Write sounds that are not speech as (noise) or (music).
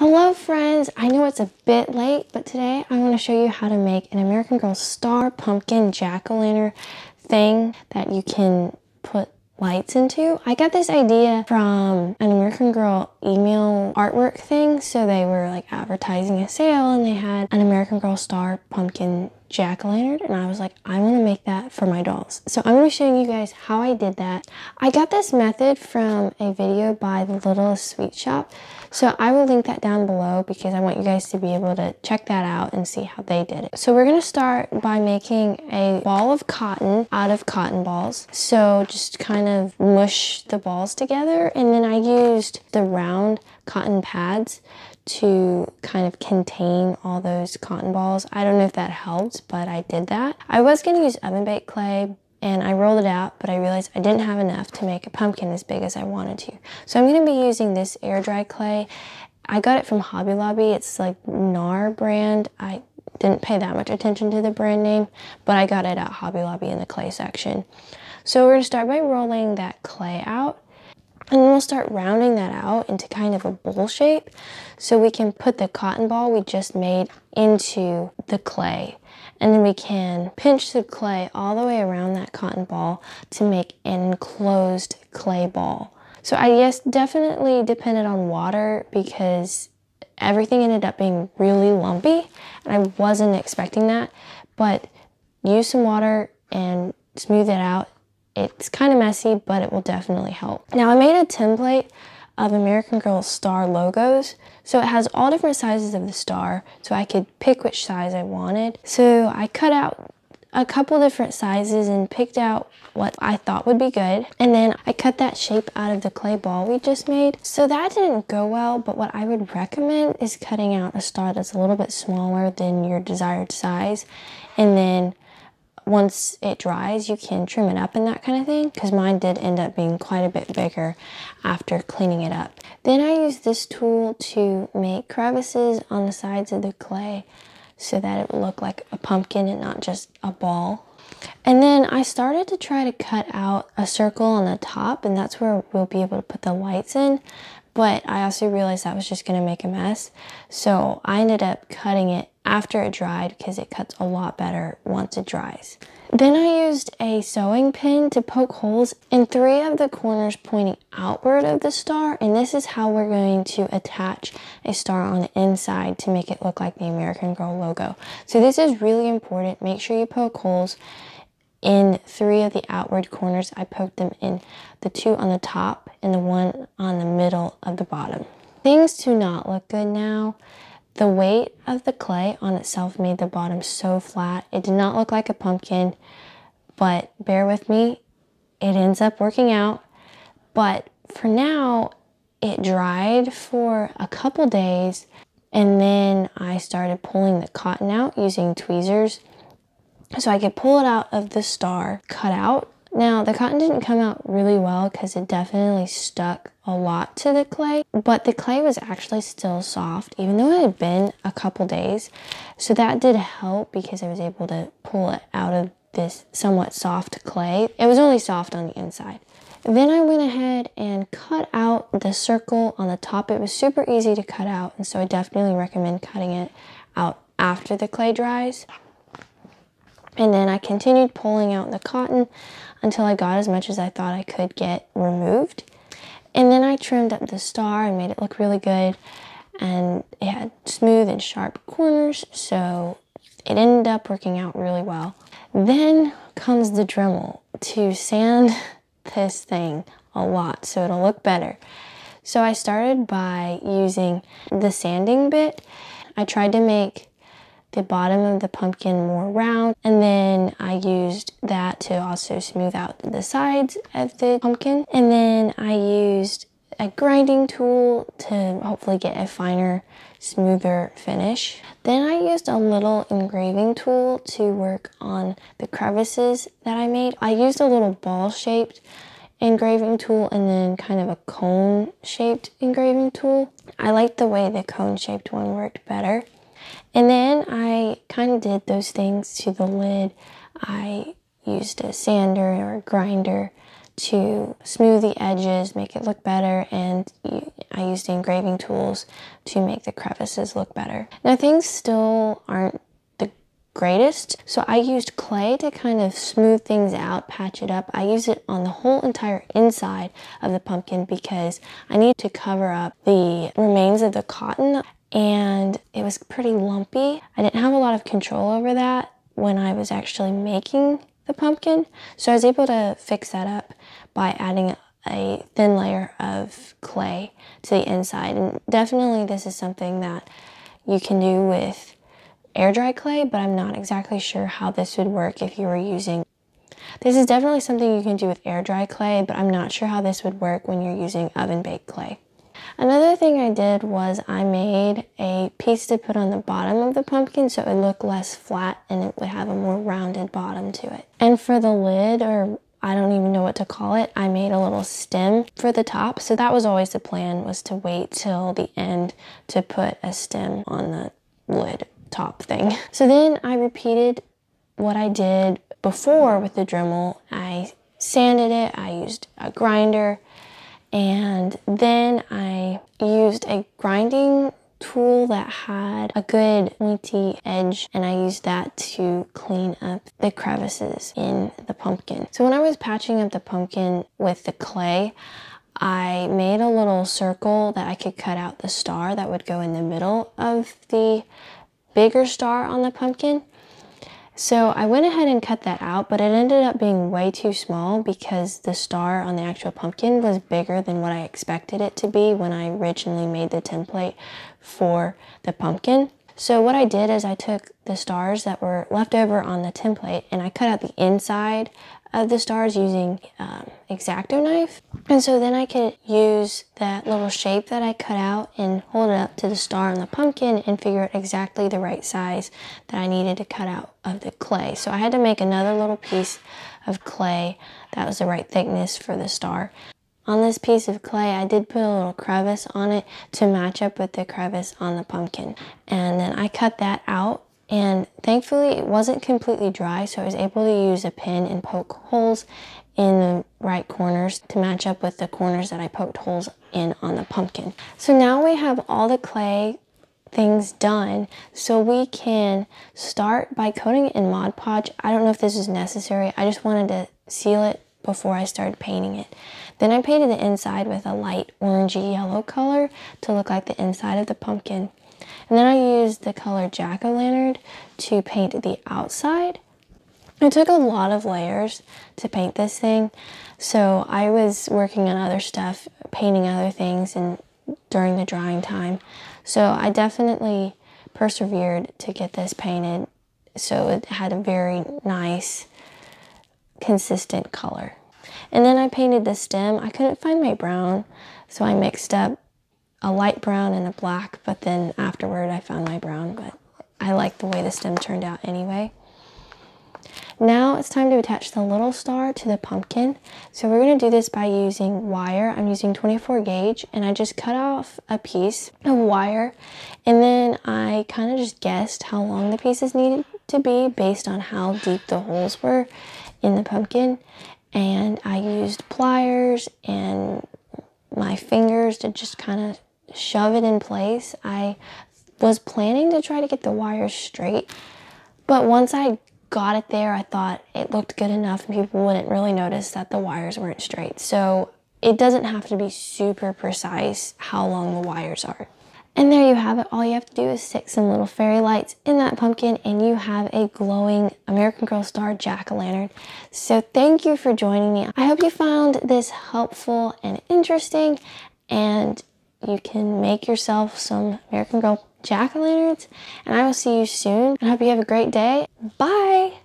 Hello friends, I know it's a bit late, but today I'm going to show you how to make an American Girl star pumpkin jack-o'-lantern thing that you can put lights into. I got this idea from an American Girl email artwork thing, so they were like advertising a sale and they had an American Girl star pumpkin jack o' lantern and I was like, I want to make that for my dolls. So I'm going to be showing you guys how I did that. I got this method from a video by The Little Sweet Shop. So I will link that down below because I want you guys to be able to check that out and see how they did it. So we're going to start by making a ball of cotton out of cotton balls. So just kind of mush the balls together and then I used the round cotton pads to kind of contain all those cotton balls. I don't know if that helped, but I did that. I was gonna use oven baked clay, and I rolled it out, but I realized I didn't have enough to make a pumpkin as big as I wanted to. So I'm gonna be using this air dry clay. I got it from Hobby Lobby. It's like NAR brand. I didn't pay that much attention to the brand name, but I got it at Hobby Lobby in the clay section. So we're gonna start by rolling that clay out start rounding that out into kind of a bowl shape so we can put the cotton ball we just made into the clay. And then we can pinch the clay all the way around that cotton ball to make an enclosed clay ball. So I guess definitely depended on water because everything ended up being really lumpy and I wasn't expecting that, but use some water and smooth it out it's kind of messy, but it will definitely help. Now I made a template of American Girl star logos. So it has all different sizes of the star, so I could pick which size I wanted. So I cut out a couple different sizes and picked out what I thought would be good. And then I cut that shape out of the clay ball we just made. So that didn't go well, but what I would recommend is cutting out a star that's a little bit smaller than your desired size and then once it dries, you can trim it up and that kind of thing because mine did end up being quite a bit bigger after cleaning it up. Then I used this tool to make crevices on the sides of the clay so that it would look like a pumpkin and not just a ball. And then I started to try to cut out a circle on the top and that's where we'll be able to put the lights in. But I also realized that was just going to make a mess. So I ended up cutting it after it dried because it cuts a lot better once it dries. Then I used a sewing pin to poke holes in three of the corners pointing outward of the star and this is how we're going to attach a star on the inside to make it look like the American Girl logo. So this is really important. Make sure you poke holes in three of the outward corners. I poked them in the two on the top and the one on the middle of the bottom. Things do not look good now. The weight of the clay on itself made the bottom so flat. It did not look like a pumpkin, but bear with me, it ends up working out. But for now, it dried for a couple days and then I started pulling the cotton out using tweezers so I could pull it out of the star cutout now, the cotton didn't come out really well because it definitely stuck a lot to the clay, but the clay was actually still soft, even though it had been a couple days. So that did help because I was able to pull it out of this somewhat soft clay. It was only soft on the inside. Then I went ahead and cut out the circle on the top. It was super easy to cut out, and so I definitely recommend cutting it out after the clay dries. And then I continued pulling out the cotton until I got as much as I thought I could get removed. And then I trimmed up the star and made it look really good. And it had smooth and sharp corners, so it ended up working out really well. Then comes the Dremel to sand (laughs) this thing a lot so it'll look better. So I started by using the sanding bit. I tried to make the bottom of the pumpkin more round and then I used that to also smooth out the sides of the pumpkin and then I used a grinding tool to hopefully get a finer, smoother finish. Then I used a little engraving tool to work on the crevices that I made. I used a little ball-shaped engraving tool and then kind of a cone shaped engraving tool. I liked the way the cone shaped one worked better. And then I kind of did those things to the lid. I used a sander or a grinder to smooth the edges, make it look better, and I used engraving tools to make the crevices look better. Now things still aren't the greatest, so I used clay to kind of smooth things out, patch it up. I use it on the whole entire inside of the pumpkin because I need to cover up the remains of the cotton and it was pretty lumpy. I didn't have a lot of control over that when I was actually making the pumpkin, so I was able to fix that up by adding a thin layer of clay to the inside. And definitely this is something that you can do with air dry clay, but I'm not exactly sure how this would work if you were using. This is definitely something you can do with air dry clay, but I'm not sure how this would work when you're using oven baked clay. Another thing I did was I made a piece to put on the bottom of the pumpkin so it looked less flat and it would have a more rounded bottom to it. And for the lid or I don't even know what to call it. I made a little stem for the top. So that was always the plan was to wait till the end to put a stem on the lid top thing. (laughs) So then I repeated what I did before with the Dremel. I sanded it, I used a grinder, and then I used a grinding tool that had a good pointy edge and I used that to clean up the crevices in the pumpkin. So when I was patching up the pumpkin with the clay, I made a little circle that I could cut out the star that would go in the middle of the bigger star on the pumpkin so I went ahead and cut that out, but it ended up being way too small because the star on the actual pumpkin was bigger than what I expected it to be when I originally made the template for the pumpkin. So what I did is I took the stars that were left over on the template and I cut out the inside of the stars using um, X-Acto knife. And so then I could use that little shape that I cut out and hold it up to the star on the pumpkin and figure out exactly the right size that I needed to cut out of the clay. So I had to make another little piece of clay that was the right thickness for the star. On this piece of clay, I did put a little crevice on it to match up with the crevice on the pumpkin. And then I cut that out and thankfully it wasn't completely dry so I was able to use a pin and poke holes in the right corners to match up with the corners that I poked holes in on the pumpkin. So now we have all the clay things done so we can start by coating it in Mod Podge. I don't know if this is necessary. I just wanted to seal it before I started painting it. Then I painted the inside with a light orangey yellow color to look like the inside of the pumpkin. And then I used the color jack-o'-lantern to paint the outside. It took a lot of layers to paint this thing, so I was working on other stuff, painting other things and during the drying time. So I definitely persevered to get this painted so it had a very nice consistent color. And then I painted the stem. I couldn't find my brown, so I mixed up a light brown and a black, but then afterward I found my brown, but I like the way the stem turned out anyway. Now it's time to attach the little star to the pumpkin. So we're gonna do this by using wire. I'm using 24 gauge and I just cut off a piece of wire and then I kind of just guessed how long the pieces needed to be based on how deep the holes were in the pumpkin and I used pliers and my fingers to just kind of shove it in place. I was planning to try to get the wires straight, but once I got it there, I thought it looked good enough and people wouldn't really notice that the wires weren't straight. So it doesn't have to be super precise how long the wires are. And there you have it. All you have to do is stick some little fairy lights in that pumpkin and you have a glowing American Girl Star jack-o'-lantern. So thank you for joining me. I hope you found this helpful and interesting and you can make yourself some American Girl jack-o'-lanterns. And I will see you soon. I hope you have a great day. Bye!